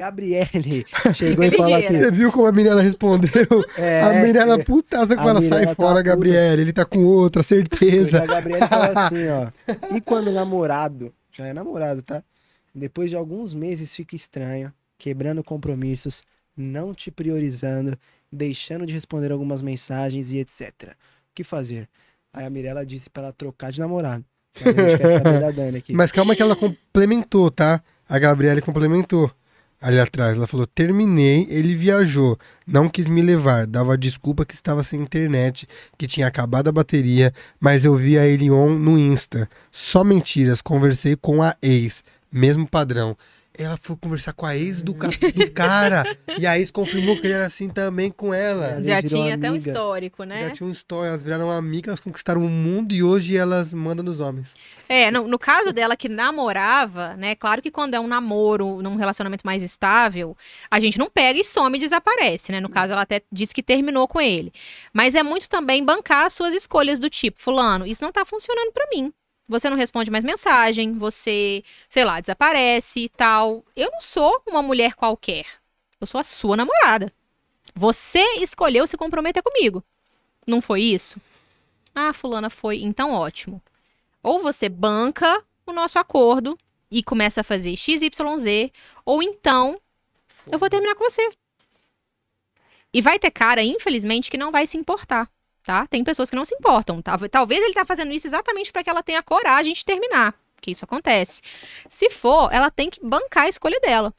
Gabriele chegou e falou aqui. Você viu como a menina respondeu? É, a menina putada quando ela sai tá fora, tá Gabriele, ele tá com outra, certeza. a Gabriele fala assim, ó. E quando o namorado, já é namorado, tá? Depois de alguns meses fica estranho, quebrando compromissos, não te priorizando, deixando de responder algumas mensagens e etc. O que fazer? Aí a Mirella disse para ela trocar de namorado. Mas calma que ela complementou, tá? A Gabriele complementou ali atrás. Ela falou: terminei, ele viajou, não quis me levar, dava desculpa que estava sem internet, que tinha acabado a bateria, mas eu via ele on no Insta. Só mentiras, conversei com a ex, mesmo padrão ela foi conversar com a ex do, ca... do cara. e a ex confirmou que ele era assim também com ela. Já tinha amigas. até um histórico, né? Já tinha um histórico. Elas viraram amigas, conquistaram o mundo e hoje elas mandam nos homens. É, no, no caso dela que namorava, né? Claro que quando é um namoro, num relacionamento mais estável, a gente não pega e some e desaparece, né? No hum. caso, ela até disse que terminou com ele. Mas é muito também bancar as suas escolhas do tipo, fulano, isso não tá funcionando para mim. Você não responde mais mensagem, você, sei lá, desaparece e tal. Eu não sou uma mulher qualquer. Eu sou a sua namorada. Você escolheu se comprometer comigo. Não foi isso? Ah, fulana foi, então ótimo. Ou você banca o nosso acordo e começa a fazer XYZ, ou então eu vou terminar com você. E vai ter cara, infelizmente, que não vai se importar tá? Tem pessoas que não se importam. Tá? Talvez ele tá fazendo isso exatamente para que ela tenha coragem de terminar, que isso acontece. Se for, ela tem que bancar a escolha dela.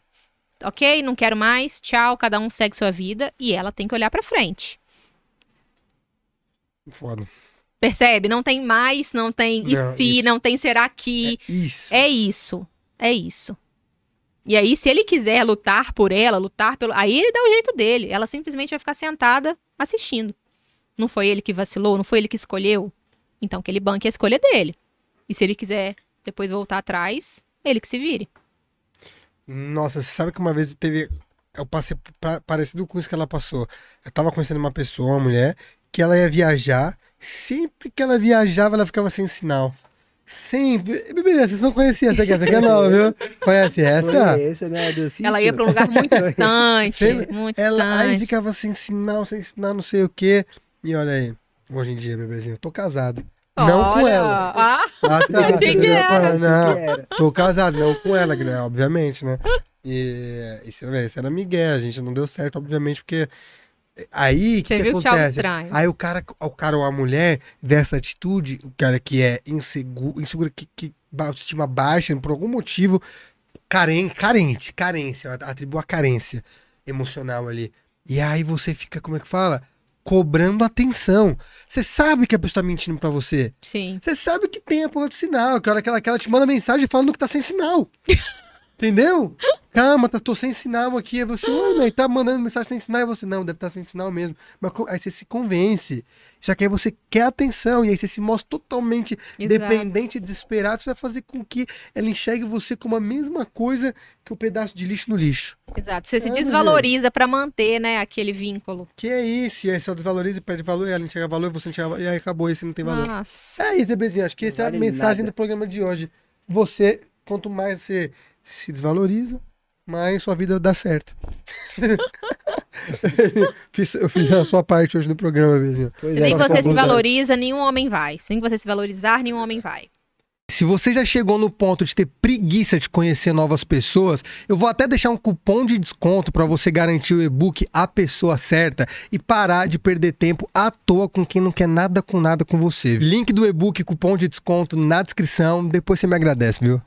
OK? Não quero mais, tchau, cada um segue sua vida e ela tem que olhar para frente. Foda. Percebe? Não tem mais, não tem e não, se, isso. não tem será que. É isso. É isso. É isso. E aí, se ele quiser lutar por ela, lutar pelo. Aí ele dá o jeito dele. Ela simplesmente vai ficar sentada assistindo. Não foi ele que vacilou, não foi ele que escolheu. Então, que ele banque é a escolha dele. E se ele quiser depois voltar atrás, ele que se vire. Nossa, você sabe que uma vez teve. Eu passei pra, parecido com isso que ela passou. Eu tava conhecendo uma pessoa, uma mulher, que ela ia viajar. Sempre que ela viajava, ela ficava sem sinal. Sempre. bebê vocês não conheciam essa aqui, essa aqui é nova, viu? Conhece essa? Conheço, né? Do sítio. ela ia pra um lugar muito distante. Sempre. Muito ela distante. aí ficava sem sinal, sem sinal, não sei o quê. E olha aí, hoje em dia, bebezinho, eu tô casado. Não Olha. com ela. Ah, ah tá. Quem era? Não, era. Tô casado, não com ela, né? Obviamente, né? E isso, véio, isso era migué, a gente não deu certo, obviamente, porque aí Você que, viu que acontece? aí o cara, o cara ou a mulher dessa atitude, o cara que é inseguro, inseguro que, que autoestima baixa, por algum motivo, caren, carente, carência, atribui a carência emocional ali. E aí você fica, como é que fala? cobrando atenção. Você sabe que a pessoa tá mentindo para você. Sim. Você sabe que tem a porra do sinal, que a hora que ela, que ela te manda mensagem falando que tá sem sinal. Entendeu? Calma, tá, tô sem sinal aqui. Aí você, ai, tá mandando mensagem sem sinal. é você, não, deve estar tá sem sinal mesmo. Mas aí você se convence. Já que aí você quer atenção. E aí você se mostra totalmente Exato. dependente, desesperado. Isso vai fazer com que ela enxergue você como a mesma coisa que o um pedaço de lixo no lixo. Exato. Você é, se desvaloriza para manter, né, aquele vínculo. Que é isso. E aí você desvaloriza e perde valor. E ela enxerga valor, você enxerga valor. E aí acabou, e você não tem valor. Nossa. É isso, Ebezinho. Acho que não essa vale é a mensagem nada. do programa de hoje. Você, quanto mais você se desvaloriza, mas sua vida dá certo. eu fiz a sua parte hoje no programa, vizinho. Se nem é, que você se valoriza, nenhum homem vai. Sem que você se valorizar, nenhum homem vai. Se você já chegou no ponto de ter preguiça de conhecer novas pessoas, eu vou até deixar um cupom de desconto para você garantir o e-book A Pessoa Certa e parar de perder tempo à toa com quem não quer nada com nada com você. Link do e-book, cupom de desconto na descrição. Depois você me agradece, viu?